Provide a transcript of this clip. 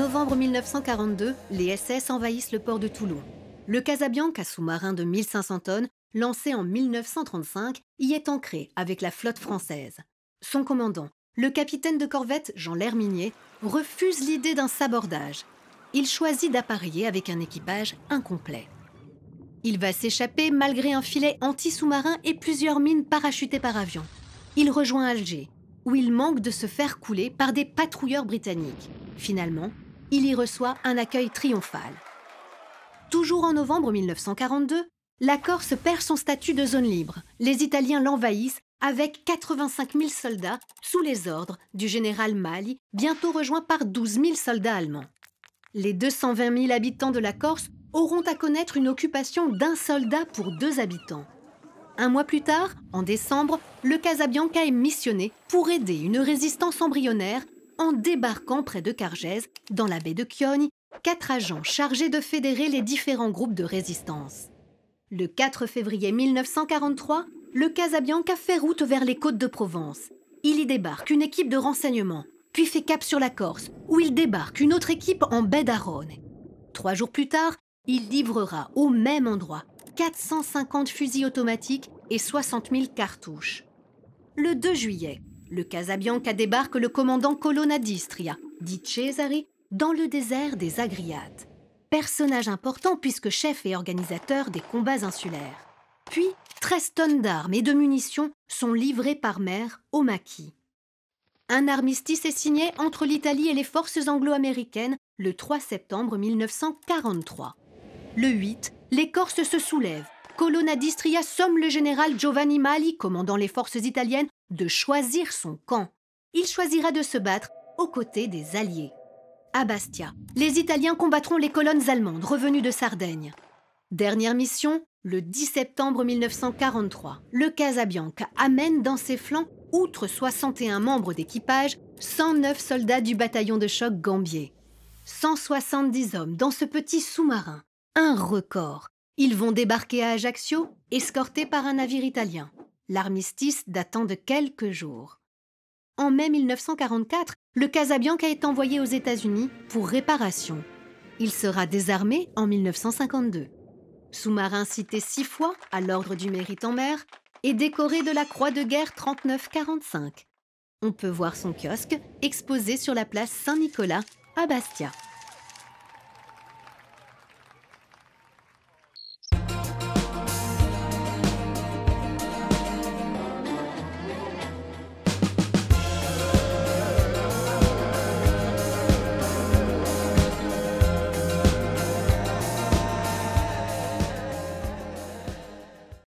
novembre 1942, les SS envahissent le port de Toulon. Le Casabianca, sous-marin de 1500 tonnes, lancé en 1935, y est ancré avec la flotte française. Son commandant, le capitaine de corvette Jean Lherminier, refuse l'idée d'un sabordage. Il choisit d'appareiller avec un équipage incomplet. Il va s'échapper malgré un filet anti-sous-marin et plusieurs mines parachutées par avion. Il rejoint Alger, où il manque de se faire couler par des patrouilleurs britanniques. Finalement, il y reçoit un accueil triomphal. Toujours en novembre 1942, la Corse perd son statut de zone libre. Les Italiens l'envahissent avec 85 000 soldats sous les ordres du général Mali, bientôt rejoint par 12 000 soldats allemands. Les 220 000 habitants de la Corse auront à connaître une occupation d'un soldat pour deux habitants. Un mois plus tard, en décembre, le Casabianca est missionné pour aider une résistance embryonnaire en débarquant près de Cargèse, dans la baie de Kyogne, quatre agents chargés de fédérer les différents groupes de résistance. Le 4 février 1943, le Casabianca fait route vers les côtes de Provence. Il y débarque une équipe de renseignement, puis fait cap sur la Corse, où il débarque une autre équipe en baie d'Arone. Trois jours plus tard, il livrera au même endroit 450 fusils automatiques et 60 000 cartouches. Le 2 juillet, le Casabianca débarque le commandant Colonna d'Istria, dit Cesari, dans le désert des Agriates. Personnage important puisque chef et organisateur des combats insulaires. Puis, 13 tonnes d'armes et de munitions sont livrées par mer au maquis. Un armistice est signé entre l'Italie et les forces anglo-américaines le 3 septembre 1943. Le 8, les Corses se soulèvent. Colonna d'Istria somme le général Giovanni Mali, commandant les forces italiennes, de choisir son camp. Il choisira de se battre aux côtés des Alliés. À Bastia, les Italiens combattront les colonnes allemandes revenues de Sardaigne. Dernière mission, le 10 septembre 1943. Le Casabianca amène dans ses flancs, outre 61 membres d'équipage, 109 soldats du bataillon de choc Gambier. 170 hommes dans ce petit sous-marin. Un record. Ils vont débarquer à Ajaccio, escortés par un navire italien l'armistice datant de quelques jours. En mai 1944, le Casabianca est envoyé aux États-Unis pour réparation. Il sera désarmé en 1952. Sous-marin cité six fois à l'ordre du mérite en mer et décoré de la Croix de guerre 39-45. On peut voir son kiosque exposé sur la place Saint-Nicolas à Bastia.